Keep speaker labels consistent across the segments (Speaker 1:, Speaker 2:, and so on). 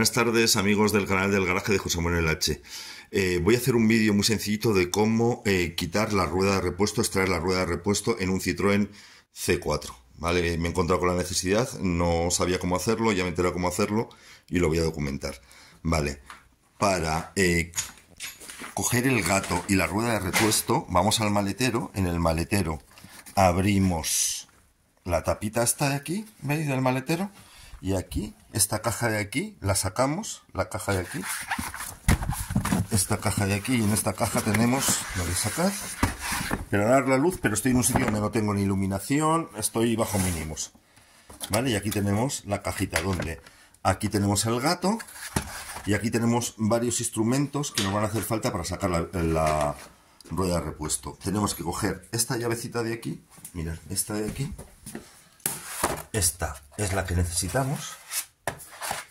Speaker 1: Buenas tardes amigos del canal del garaje de José Manuel H. Eh, voy a hacer un vídeo muy sencillito de cómo eh, quitar la rueda de repuesto, extraer la rueda de repuesto en un Citroën C4. ¿vale? Eh, me he encontrado con la necesidad, no sabía cómo hacerlo, ya me enteré cómo hacerlo y lo voy a documentar. Vale, para coger el gato y la rueda de repuesto vamos al maletero, en el maletero abrimos la tapita esta de aquí, ¿veis? Del maletero y aquí, esta caja de aquí, la sacamos, la caja de aquí, esta caja de aquí y en esta caja tenemos, lo a sacar, pero dar la luz, pero estoy en un sitio donde no tengo ni iluminación, estoy bajo mínimos. ¿Vale? Y aquí tenemos la cajita donde aquí tenemos el gato y aquí tenemos varios instrumentos que nos van a hacer falta para sacar la, la rueda de repuesto. Tenemos que coger esta llavecita de aquí, mirad, esta de aquí, esta es la que necesitamos,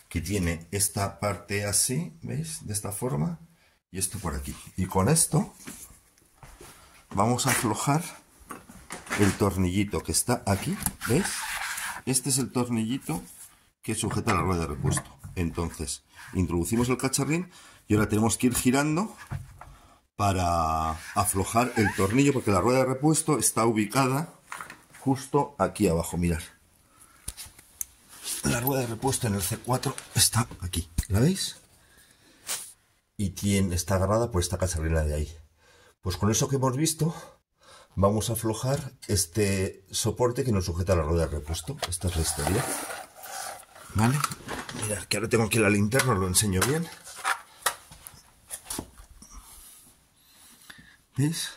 Speaker 1: que tiene esta parte así, ¿veis? De esta forma, y esto por aquí. Y con esto vamos a aflojar el tornillito que está aquí, ¿veis? Este es el tornillito que sujeta la rueda de repuesto. Entonces, introducimos el cacharrín y ahora tenemos que ir girando para aflojar el tornillo porque la rueda de repuesto está ubicada justo aquí abajo, mirar. La rueda de repuesto en el C4 está aquí. ¿La veis? Y tiene, está agarrada por esta cacharrina de ahí. Pues con eso que hemos visto, vamos a aflojar este soporte que nos sujeta la rueda de repuesto. Esta es la historia. ¿Vale? Mirad, que ahora tengo aquí la linterna, os lo enseño bien. ¿Veis?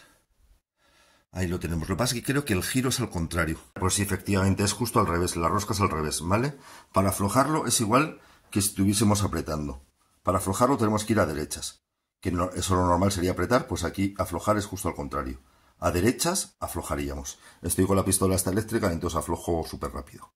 Speaker 1: Ahí lo tenemos. Lo que pasa que creo que el giro es al contrario. Pues si efectivamente es justo al revés. La rosca es al revés, ¿vale? Para aflojarlo es igual que si estuviésemos apretando. Para aflojarlo tenemos que ir a derechas. Que eso lo normal sería apretar, pues aquí aflojar es justo al contrario. A derechas aflojaríamos. Estoy con la pistola esta eléctrica, entonces aflojo súper rápido.